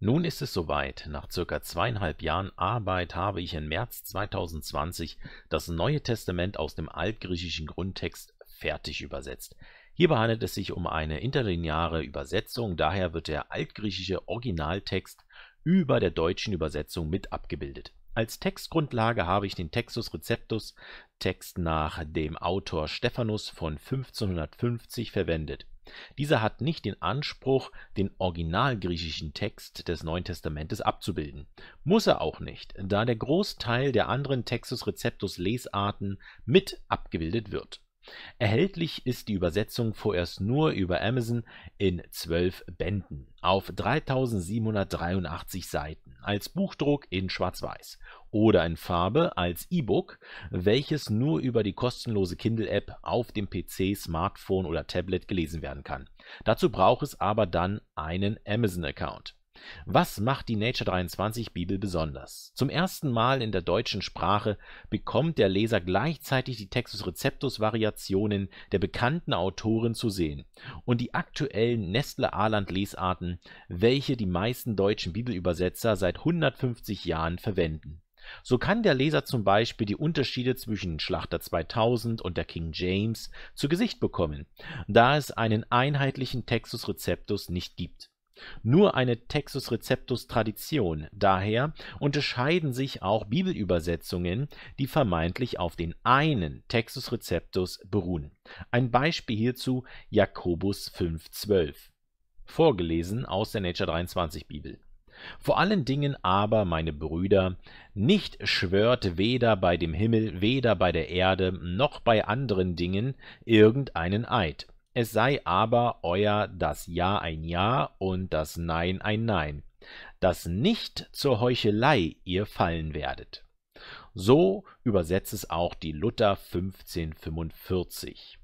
Nun ist es soweit, nach circa zweieinhalb Jahren Arbeit habe ich im März 2020 das Neue Testament aus dem altgriechischen Grundtext fertig übersetzt. Hierbei handelt es sich um eine interlineare Übersetzung, daher wird der altgriechische Originaltext über der deutschen Übersetzung mit abgebildet. Als Textgrundlage habe ich den Textus Receptus, Text nach dem Autor Stephanus von 1550, verwendet dieser hat nicht den Anspruch, den originalgriechischen Text des Neuen Testamentes abzubilden. Muss er auch nicht, da der Großteil der anderen Textus-Receptus-Lesarten mit abgebildet wird Erhältlich ist die Übersetzung vorerst nur über Amazon in zwölf Bänden auf 3783 Seiten als Buchdruck in Schwarz-Weiß oder in Farbe als E-Book, welches nur über die kostenlose Kindle-App auf dem PC, Smartphone oder Tablet gelesen werden kann. Dazu braucht es aber dann einen Amazon-Account was macht die Nature 23 Bibel besonders? Zum ersten Mal in der deutschen Sprache bekommt der Leser gleichzeitig die Textus Receptus Variationen der bekannten Autoren zu sehen und die aktuellen Nestle-Aland-Lesarten, welche die meisten deutschen Bibelübersetzer seit 150 Jahren verwenden. So kann der Leser zum Beispiel die Unterschiede zwischen Schlachter 2000 und der King James zu Gesicht bekommen, da es einen einheitlichen Textus Receptus nicht gibt nur eine Textus Receptus Tradition, daher unterscheiden sich auch Bibelübersetzungen, die vermeintlich auf den einen Textus Receptus beruhen. Ein Beispiel hierzu Jakobus 5,12 (vorgelesen aus der Nature 23 Bibel). Vor allen Dingen aber, meine Brüder, nicht schwört weder bei dem Himmel, weder bei der Erde, noch bei anderen Dingen irgendeinen Eid es sei aber euer das Ja ein Ja und das Nein ein Nein, dass nicht zur Heuchelei ihr fallen werdet. So übersetzt es auch die Luther 1545.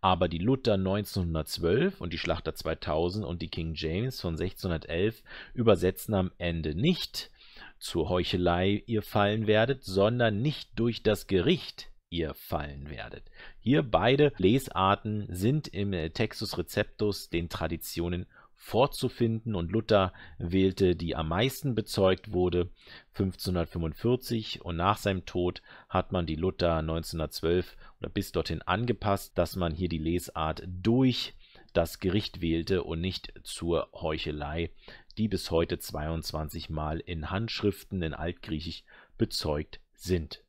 Aber die Luther 1912 und die Schlachter 2000 und die King James von 1611 übersetzen am Ende nicht zur Heuchelei ihr fallen werdet, sondern nicht durch das Gericht ihr fallen werdet. Hier beide Lesarten sind im äh, Textus Receptus den Traditionen vorzufinden und Luther wählte die am meisten bezeugt wurde 1545 und nach seinem Tod hat man die Luther 1912 oder bis dorthin angepasst, dass man hier die Lesart durch das Gericht wählte und nicht zur Heuchelei, die bis heute 22 Mal in Handschriften in Altgriechisch bezeugt sind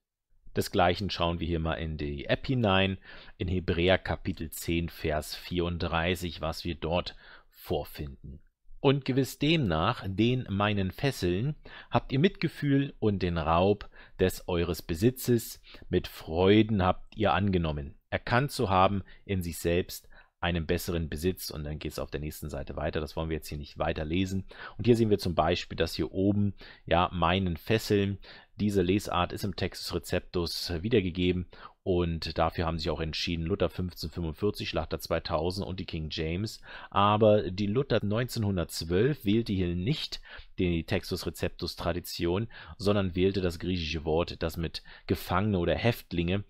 Desgleichen schauen wir hier mal in die App hinein, in Hebräer Kapitel 10, Vers 34, was wir dort vorfinden. Und gewiss demnach, den meinen Fesseln, habt ihr Mitgefühl und den Raub des eures Besitzes mit Freuden habt ihr angenommen, erkannt zu haben in sich selbst, einem besseren Besitz und dann geht es auf der nächsten Seite weiter. Das wollen wir jetzt hier nicht weiter lesen. Und hier sehen wir zum Beispiel, dass hier oben ja meinen Fesseln, diese Lesart ist im Textus Receptus wiedergegeben und dafür haben sich auch entschieden Luther 1545, Schlachter 2000 und die King James. Aber die Luther 1912 wählte hier nicht die Textus Receptus Tradition, sondern wählte das griechische Wort, das mit Gefangene oder Häftlinge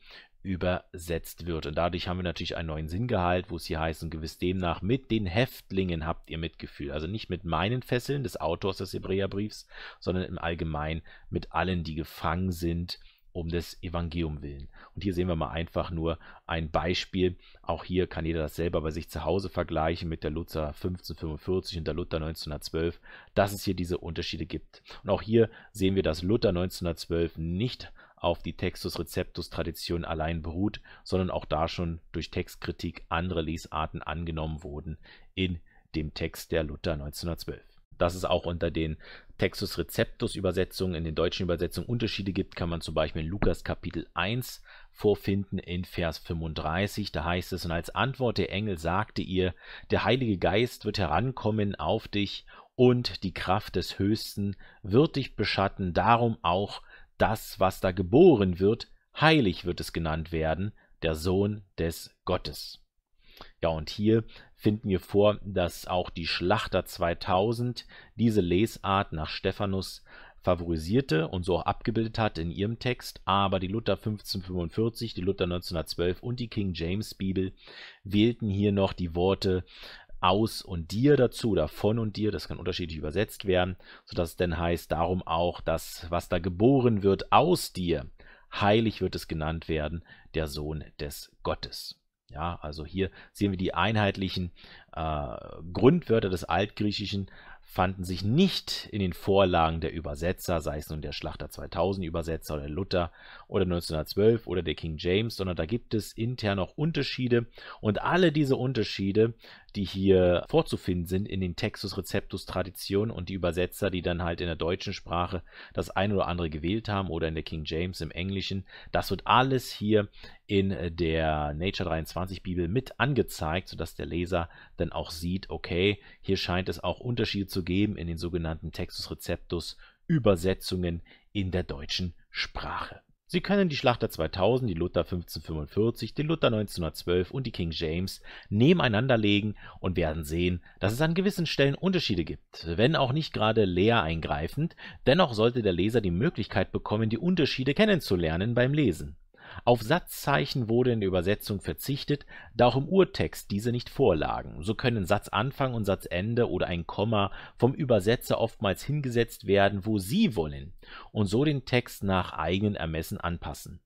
übersetzt wird. Und dadurch haben wir natürlich einen neuen Sinngehalt, wo es hier heißt, und gewiss demnach mit den Häftlingen habt ihr Mitgefühl. Also nicht mit meinen Fesseln des Autors des Hebräerbriefs, sondern im Allgemeinen mit allen, die gefangen sind um des Evangelium willen. Und hier sehen wir mal einfach nur ein Beispiel. Auch hier kann jeder das selber bei sich zu Hause vergleichen mit der Luther 1545 und der Luther 1912, dass es hier diese Unterschiede gibt. Und auch hier sehen wir, dass Luther 1912 nicht auf die Textus-Receptus-Tradition allein beruht, sondern auch da schon durch Textkritik andere Lesarten angenommen wurden in dem Text der Luther 1912. Dass es auch unter den Textus-Receptus-Übersetzungen in den deutschen Übersetzungen Unterschiede gibt, kann man zum Beispiel in Lukas Kapitel 1 vorfinden in Vers 35. Da heißt es, und als Antwort der Engel sagte ihr, der Heilige Geist wird herankommen auf dich und die Kraft des Höchsten wird dich beschatten, darum auch das, was da geboren wird, heilig wird es genannt werden, der Sohn des Gottes. Ja, und hier finden wir vor, dass auch die Schlachter 2000 diese Lesart nach Stephanus favorisierte und so auch abgebildet hat in ihrem Text, aber die Luther 1545, die Luther 1912 und die King James Bibel wählten hier noch die Worte aus und dir dazu oder von und dir, das kann unterschiedlich übersetzt werden, sodass es denn heißt, darum auch, dass was da geboren wird aus dir, heilig wird es genannt werden, der Sohn des Gottes. Ja, also hier sehen wir die einheitlichen äh, Grundwörter des Altgriechischen, fanden sich nicht in den Vorlagen der Übersetzer, sei es nun der Schlachter 2000 Übersetzer oder Luther oder 1912 oder der King James, sondern da gibt es intern auch Unterschiede und alle diese Unterschiede, die hier vorzufinden sind in den Textus Receptus Traditionen und die Übersetzer, die dann halt in der deutschen Sprache das eine oder andere gewählt haben oder in der King James im Englischen, das wird alles hier in der Nature 23 Bibel mit angezeigt, sodass der Leser dann auch sieht, okay, hier scheint es auch Unterschiede zu geben in den sogenannten Textus Receptus Übersetzungen in der deutschen Sprache. Sie können die Schlachter 2000, die Luther 1545, den Luther 1912 und die King James nebeneinander legen und werden sehen, dass es an gewissen Stellen Unterschiede gibt, wenn auch nicht gerade leer eingreifend, dennoch sollte der Leser die Möglichkeit bekommen, die Unterschiede kennenzulernen beim Lesen auf Satzzeichen wurde in der Übersetzung verzichtet, da auch im Urtext diese nicht vorlagen. So können Satzanfang und Satzende oder ein Komma vom Übersetzer oftmals hingesetzt werden, wo sie wollen, und so den Text nach eigenem Ermessen anpassen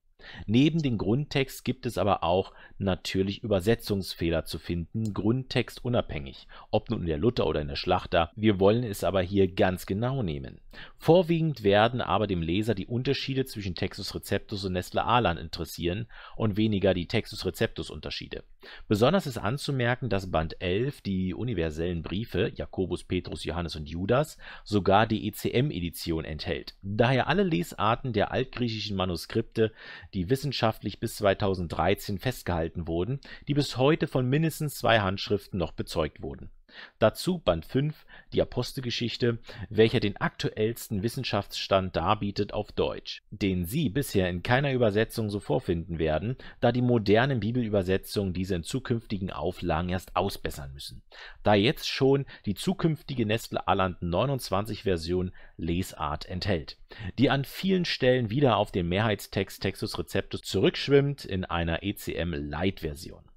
Neben dem Grundtext gibt es aber auch natürlich Übersetzungsfehler zu finden, Grundtext unabhängig, ob nun in der Luther oder in der Schlachter, wir wollen es aber hier ganz genau nehmen. Vorwiegend werden aber dem Leser die Unterschiede zwischen Textus Receptus und Nestle Alan interessieren und weniger die Textus-Receptus-Unterschiede. Besonders ist anzumerken, dass Band 11 die universellen Briefe (Jakobus, Petrus, Johannes und Judas) sogar die ECM-Edition enthält, daher alle Lesarten der altgriechischen Manuskripte, die die wissenschaftlich bis 2013 festgehalten wurden, die bis heute von mindestens zwei Handschriften noch bezeugt wurden Dazu Band 5, Die Apostelgeschichte, welcher den aktuellsten Wissenschaftsstand darbietet auf Deutsch, den Sie bisher in keiner Übersetzung so vorfinden werden, da die modernen Bibelübersetzungen diese in zukünftigen Auflagen erst ausbessern müssen. Da jetzt schon die zukünftige nestle Alland 29 version Lesart enthält, die an vielen Stellen wieder auf den Mehrheitstext Textus Receptus zurückschwimmt in einer ECM-Light-Version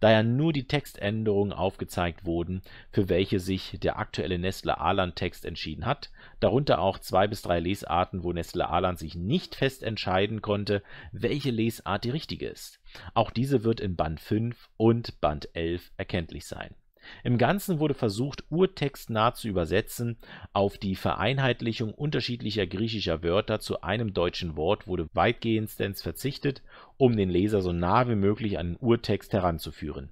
da ja nur die Textänderungen aufgezeigt wurden, für welche sich der aktuelle Nestle-Aland-Text entschieden hat, darunter auch zwei bis drei Lesarten, wo Nestle-Aland sich nicht fest entscheiden konnte, welche Lesart die richtige ist. Auch diese wird in Band 5 und Band 11 erkenntlich sein im Ganzen wurde versucht, Urtext urtextnah zu übersetzen, auf die Vereinheitlichung unterschiedlicher griechischer Wörter zu einem deutschen Wort wurde weitgehendstens verzichtet, um den Leser so nah wie möglich an den Urtext heranzuführen.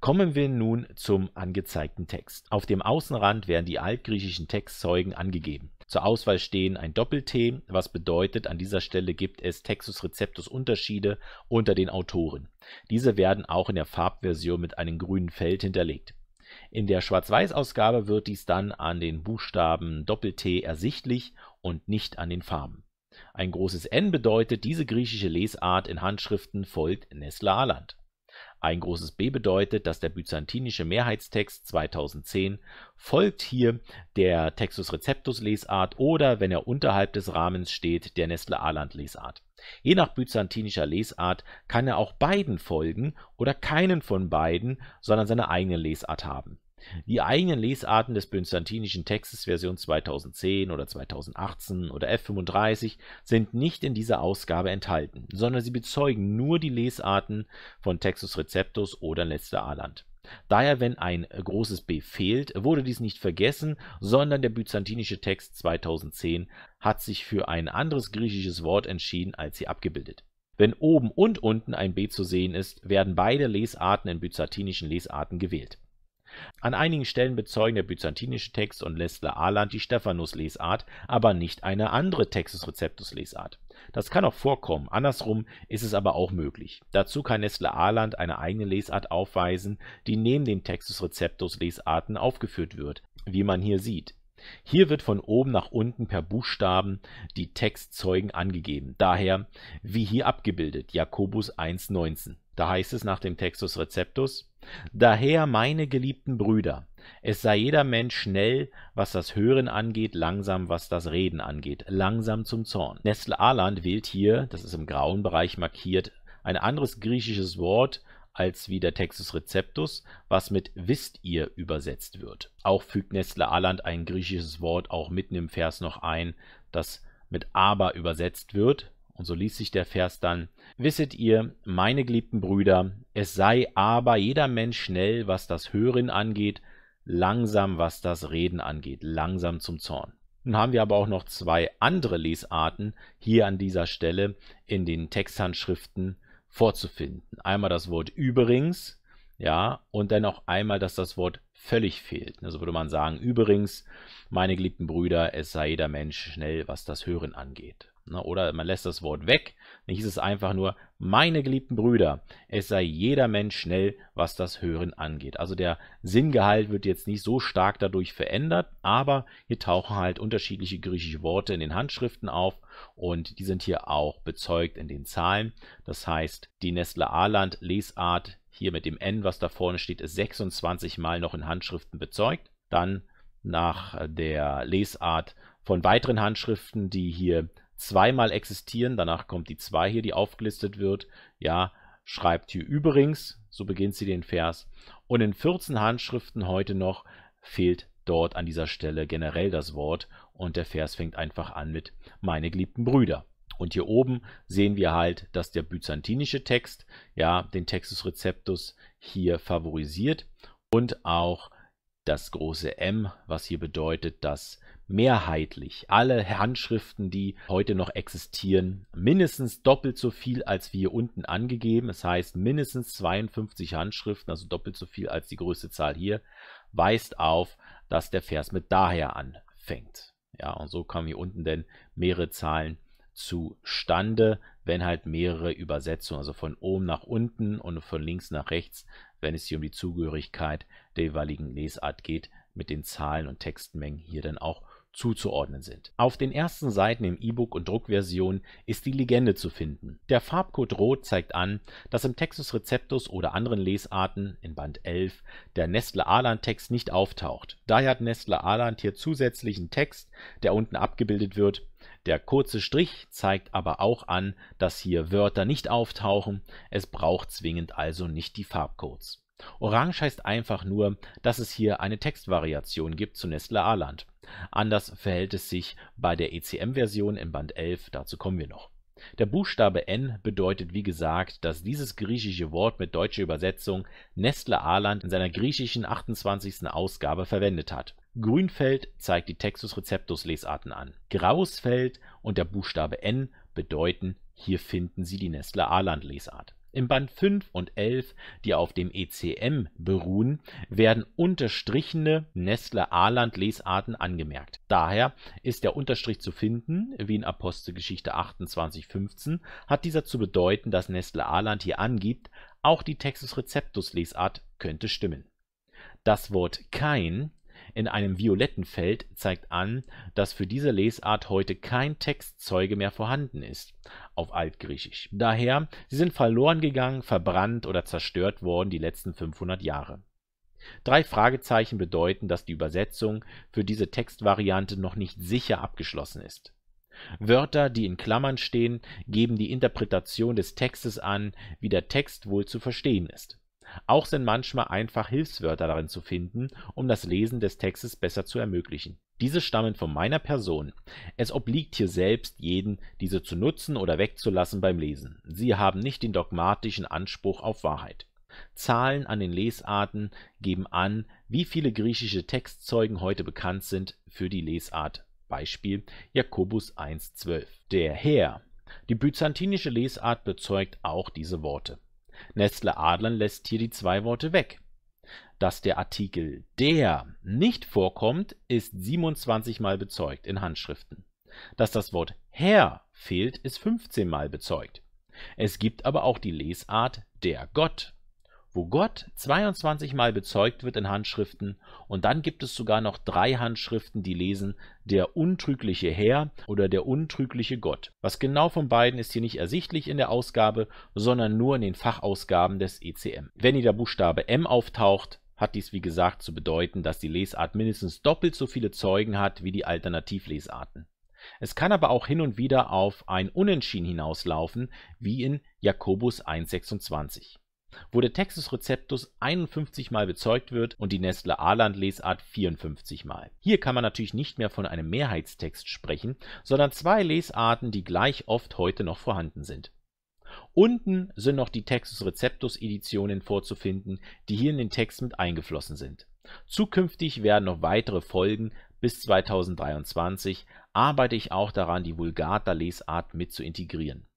Kommen wir nun zum angezeigten Text. Auf dem Außenrand werden die altgriechischen Textzeugen angegeben. Zur Auswahl stehen ein Doppel-T, was bedeutet, an dieser Stelle gibt es Textus-Receptus-Unterschiede unter den Autoren. Diese werden auch in der Farbversion mit einem grünen Feld hinterlegt in der Schwarz-Weiß-Ausgabe wird dies dann an den Buchstaben doppel T ersichtlich und nicht an den Farben. Ein großes N bedeutet, diese griechische Lesart in Handschriften folgt Nestle Aland. Ein großes B bedeutet, dass der byzantinische Mehrheitstext 2010 folgt hier der Textus Receptus Lesart oder, wenn er unterhalb des Rahmens steht, der Nestle Aland Lesart Je nach byzantinischer Lesart kann er auch beiden folgen oder keinen von beiden, sondern seine eigene Lesart haben. Die eigenen Lesarten des byzantinischen Textes (Version 2010 oder 2018 oder F35) sind nicht in dieser Ausgabe enthalten, sondern sie bezeugen nur die Lesarten von Textus Receptus oder letzter Aland Daher, wenn ein großes B fehlt, wurde dies nicht vergessen, sondern der byzantinische Text 2010 hat sich für ein anderes griechisches Wort entschieden als sie abgebildet. Wenn oben und unten ein B zu sehen ist, werden beide Lesarten in byzantinischen Lesarten gewählt an einigen Stellen bezeugen der byzantinische Text und Lesler Arland die Stephanus-Lesart, aber nicht eine andere Textus-Receptus-Lesart. Das kann auch vorkommen, andersrum ist es aber auch möglich. Dazu kann Lässler Arland eine eigene Lesart aufweisen, die neben den Textus-Receptus-Lesarten aufgeführt wird, wie man hier sieht hier wird von oben nach unten per Buchstaben die Textzeugen angegeben, daher wie hier abgebildet Jakobus 1,19. Da heißt es nach dem Textus Receptus: Daher, meine geliebten Brüder, es sei jeder Mensch schnell, was das Hören angeht, langsam, was das Reden angeht, langsam zum Zorn. Nestle-Aland wählt hier, das ist im grauen Bereich markiert, ein anderes griechisches Wort als wie der Textus Receptus, was mit wisst ihr übersetzt wird. Auch fügt Nestle Aland ein griechisches Wort auch mitten im Vers noch ein, das mit aber übersetzt wird, und so liest sich der Vers dann: Wisset ihr, meine geliebten Brüder, es sei aber jeder Mensch schnell, was das Hören angeht, langsam, was das Reden angeht, langsam zum Zorn. Nun haben wir aber auch noch zwei andere Lesarten hier an dieser Stelle in den Texthandschriften vorzufinden. Einmal das Wort übrigens, ja, und dann auch einmal, dass das Wort völlig fehlt. Also würde man sagen, übrigens, meine geliebten Brüder, es sei jeder Mensch schnell, was das Hören angeht. Ne, oder man lässt das Wort weg dann hieß es einfach nur, meine geliebten Brüder, es sei jeder Mensch schnell, was das Hören angeht. Also der Sinngehalt wird jetzt nicht so stark dadurch verändert, aber hier tauchen halt unterschiedliche griechische Worte in den Handschriften auf und die sind hier auch bezeugt in den Zahlen. Das heißt, die nestle arland Lesart hier mit dem N, was da vorne steht, ist 26 Mal noch in Handschriften bezeugt. Dann nach der Lesart von weiteren Handschriften, die hier zweimal existieren, danach kommt die 2 hier, die aufgelistet wird. Ja, schreibt hier übrigens, so beginnt sie den Vers. Und in 14 Handschriften heute noch fehlt dort an dieser Stelle generell das Wort und der Vers fängt einfach an mit meine geliebten Brüder. Und hier oben sehen wir halt, dass der byzantinische Text ja den Textus Receptus hier favorisiert und auch das große M, was hier bedeutet, dass mehrheitlich alle Handschriften, die heute noch existieren, mindestens doppelt so viel als wir unten angegeben. das heißt mindestens 52 Handschriften, also doppelt so viel als die größte Zahl hier, weist auf, dass der Vers mit daher anfängt. Ja, und so kommen hier unten denn mehrere Zahlen zustande, wenn halt mehrere Übersetzungen, also von oben nach unten und von links nach rechts, wenn es hier um die Zugehörigkeit der jeweiligen Lesart geht, mit den Zahlen und Textmengen hier dann auch zuzuordnen sind. Auf den ersten Seiten im E-Book und Druckversion ist die Legende zu finden. Der Farbcode Rot zeigt an, dass im Textus Receptus oder anderen Lesarten (in Band 11) der Nestle-Aland-Text nicht auftaucht. Daher hat Nestle-Aland hier zusätzlichen Text, der unten abgebildet wird. Der kurze Strich zeigt aber auch an, dass hier Wörter nicht auftauchen, es braucht zwingend also nicht die Farbcodes Orange heißt einfach nur, dass es hier eine Textvariation gibt zu Nestle Aland. Anders verhält es sich bei der ECM-Version in Band 11, dazu kommen wir noch. Der Buchstabe N bedeutet wie gesagt, dass dieses griechische Wort mit deutscher Übersetzung Nestle Aland in seiner griechischen 28. Ausgabe verwendet hat. Grünfeld zeigt die Textus receptus Lesarten an. Graues Feld und der Buchstabe N bedeuten, hier finden Sie die Nestle Aland Lesart im Band 5 und 11, die auf dem ECM beruhen, werden unterstrichene Nestle-Aland-Lesarten angemerkt. Daher ist der Unterstrich zu finden (wie in Apostelgeschichte 28,15), hat dieser zu bedeuten, dass Nestle Aland hier angibt, auch die Textus Receptus-Lesart könnte stimmen. Das Wort „ kein in einem violetten Feld zeigt an, dass für diese Lesart heute kein Textzeuge mehr vorhanden ist (auf altgriechisch). Daher: Sie sind verloren gegangen, verbrannt oder zerstört worden die letzten 500 Jahre. Drei Fragezeichen bedeuten, dass die Übersetzung für diese Textvariante noch nicht sicher abgeschlossen ist. Wörter, die in Klammern stehen, geben die Interpretation des Textes an, wie der Text wohl zu verstehen ist auch sind manchmal einfach Hilfswörter darin zu finden, um das Lesen des Textes besser zu ermöglichen. Diese stammen von meiner Person. Es obliegt hier selbst jeden, diese zu nutzen oder wegzulassen beim Lesen. Sie haben nicht den dogmatischen Anspruch auf Wahrheit. Zahlen an den Lesarten geben an, wie viele griechische Textzeugen heute bekannt sind für die Lesart (Beispiel: Jakobus 1,12). Der Herr. Die byzantinische Lesart bezeugt auch diese Worte Nestle Adler lässt hier die zwei Worte weg. Dass der Artikel der nicht vorkommt, ist 27 mal bezeugt in Handschriften. Dass das Wort Herr fehlt, ist 15 mal bezeugt. Es gibt aber auch die Lesart der Gott wo Gott 22 Mal bezeugt wird in Handschriften, und dann gibt es sogar noch drei Handschriften, die lesen der untrügliche Herr oder der untrügliche Gott. Was genau von beiden ist hier nicht ersichtlich in der Ausgabe, sondern nur in den Fachausgaben des ECM. Wenn hier der Buchstabe M auftaucht, hat dies wie gesagt zu bedeuten, dass die Lesart mindestens doppelt so viele Zeugen hat wie die Alternativlesarten. Es kann aber auch hin und wieder auf ein Unentschieden hinauslaufen, wie in Jakobus 1,26 wo der Textus Receptus 51 mal bezeugt wird und die Nestle-Aland-Lesart 54 mal. Hier kann man natürlich nicht mehr von einem Mehrheitstext sprechen, sondern zwei Lesarten, die gleich oft heute noch vorhanden sind. Unten sind noch die Textus Receptus Editionen vorzufinden, die hier in den Text mit eingeflossen sind. Zukünftig werden noch weitere Folgen, bis 2023 arbeite ich auch daran, die Vulgata-Lesart mit zu integrieren.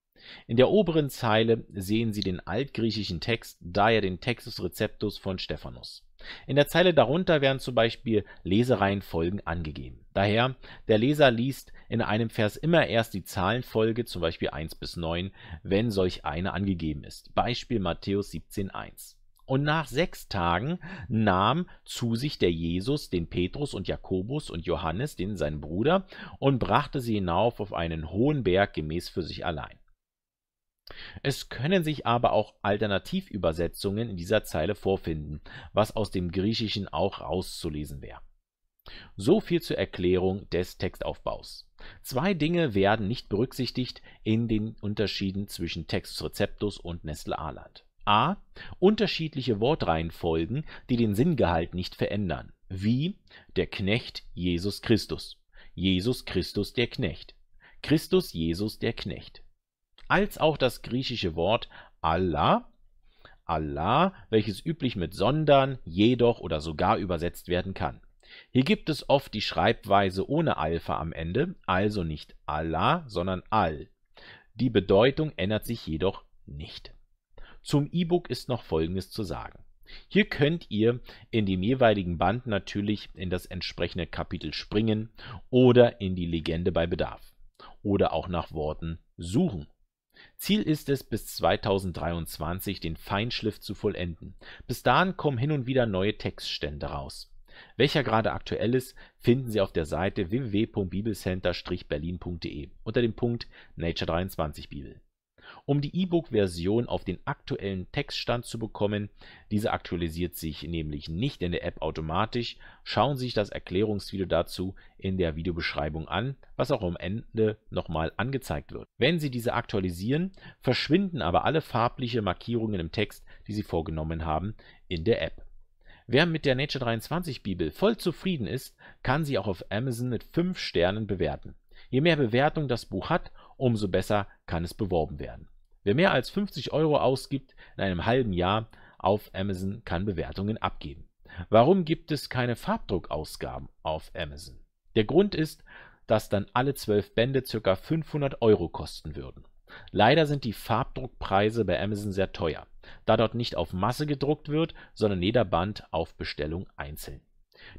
In der oberen Zeile sehen Sie den altgriechischen Text (daher den Textus Receptus von Stephanus. In der Zeile darunter werden zum Beispiel Lesereihenfolgen angegeben. Daher: Der Leser liest in einem Vers immer erst die Zahlenfolge zum Beispiel 1 bis 9), wenn solch eine angegeben ist (Beispiel Matthäus 17, 1. Und nach sechs Tagen nahm zu sich der Jesus den Petrus und Jakobus und Johannes, den sein Bruder, und brachte sie hinauf auf einen hohen Berg gemäß für sich allein es können sich aber auch Alternativübersetzungen in dieser Zeile vorfinden, was aus dem Griechischen auch rauszulesen wäre. So viel zur Erklärung des Textaufbaus. Zwei Dinge werden nicht berücksichtigt in den Unterschieden zwischen Textus Receptus und Nestle Arland. a. unterschiedliche Wortreihenfolgen, die den Sinngehalt nicht verändern, wie der Knecht Jesus Christus, Jesus Christus der Knecht, Christus Jesus der Knecht als auch das griechische Wort Allah, Allah, welches üblich mit sondern, jedoch oder sogar übersetzt werden kann. Hier gibt es oft die Schreibweise ohne Alpha am Ende, also nicht Allah, sondern Al. Die Bedeutung ändert sich jedoch nicht. Zum E-Book ist noch Folgendes zu sagen. Hier könnt ihr in dem jeweiligen Band natürlich in das entsprechende Kapitel springen oder in die Legende bei Bedarf oder auch nach Worten suchen Ziel ist es, bis 2023 den Feinschliff zu vollenden. Bis dahin kommen hin und wieder neue Textstände raus. Welcher gerade aktuell ist, finden Sie auf der Seite www.bibelcenter-berlin.de unter dem Punkt Nature 23 Bibel um die E-Book-Version auf den aktuellen Textstand zu bekommen – diese aktualisiert sich nämlich nicht in der App automatisch – schauen Sie sich das Erklärungsvideo dazu in der Videobeschreibung an, was auch am Ende nochmal angezeigt wird. Wenn Sie diese aktualisieren, verschwinden aber alle farbliche Markierungen im Text, die Sie vorgenommen haben, in der App. Wer mit der Nature 23 Bibel voll zufrieden ist, kann sie auch auf Amazon mit 5 Sternen bewerten. Je mehr Bewertung das Buch hat umso besser kann es beworben werden. Wer mehr als 50 Euro ausgibt in einem halben Jahr auf Amazon, kann Bewertungen abgeben. Warum gibt es keine Farbdruckausgaben auf Amazon? Der Grund ist, dass dann alle zwölf Bände ca. 500 Euro kosten würden. Leider sind die Farbdruckpreise bei Amazon sehr teuer, da dort nicht auf Masse gedruckt wird, sondern jeder Band auf Bestellung einzeln.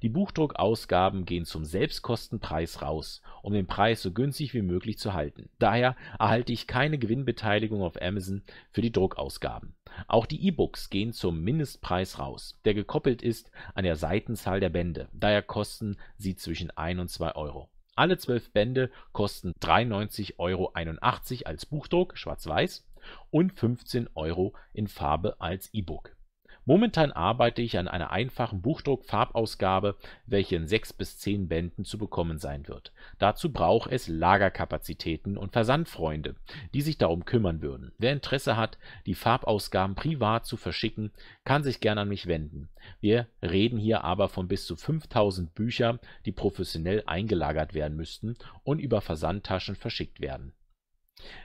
Die Buchdruckausgaben gehen zum Selbstkostenpreis raus, um den Preis so günstig wie möglich zu halten. Daher erhalte ich keine Gewinnbeteiligung auf Amazon für die Druckausgaben. Auch die E-Books gehen zum Mindestpreis raus, der gekoppelt ist an der Seitenzahl der Bände, daher kosten sie zwischen 1 und 2 Euro. Alle 12 Bände kosten 93,81 Euro als Buchdruck (schwarz-weiß) und 15 Euro in Farbe als E-Book Momentan arbeite ich an einer einfachen Buchdruck-Farbausgabe, welche in sechs bis zehn Bänden zu bekommen sein wird. Dazu braucht es Lagerkapazitäten und Versandfreunde, die sich darum kümmern würden. Wer Interesse hat, die Farbausgaben privat zu verschicken, kann sich gern an mich wenden. Wir reden hier aber von bis zu 5000 Büchern, die professionell eingelagert werden müssten und über Versandtaschen verschickt werden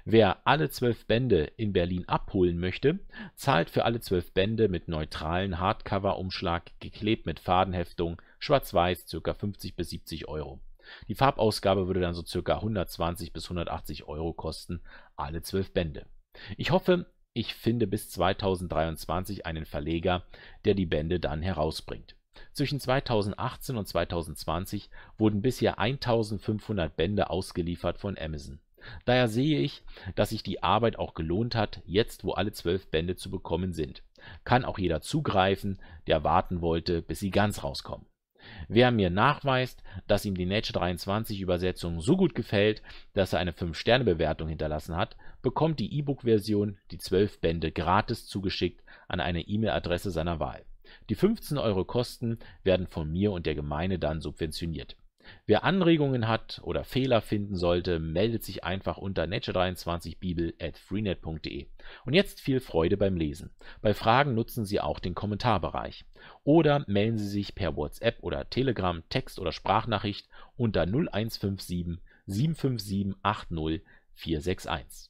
Wer alle zwölf Bände in Berlin abholen möchte, zahlt für alle zwölf Bände mit neutralen Hardcover-Umschlag, geklebt mit Fadenheftung, schwarz-weiß ca. 50 bis 70 Euro. Die Farbausgabe würde dann so ca. 120 bis 180 Euro kosten, alle zwölf Bände. Ich hoffe, ich finde bis 2023 einen Verleger, der die Bände dann herausbringt. Zwischen 2018 und 2020 wurden bisher 1500 Bände ausgeliefert von Amazon Daher sehe ich, dass sich die Arbeit auch gelohnt hat, jetzt wo alle zwölf Bände zu bekommen sind. Kann auch jeder zugreifen, der warten wollte, bis sie ganz rauskommen. Wer mir nachweist, dass ihm die Nature 23 Übersetzung so gut gefällt, dass er eine 5-Sterne-Bewertung hinterlassen hat, bekommt die E-Book-Version, die zwölf Bände, gratis zugeschickt an eine E-Mail-Adresse seiner Wahl. Die 15 Euro Kosten werden von mir und der Gemeinde dann subventioniert Wer Anregungen hat oder Fehler finden sollte, meldet sich einfach unter nature23bibel@freenet.de. Und jetzt viel Freude beim Lesen. Bei Fragen nutzen Sie auch den Kommentarbereich oder melden Sie sich per WhatsApp oder Telegram, Text oder Sprachnachricht unter 0157 757 80461.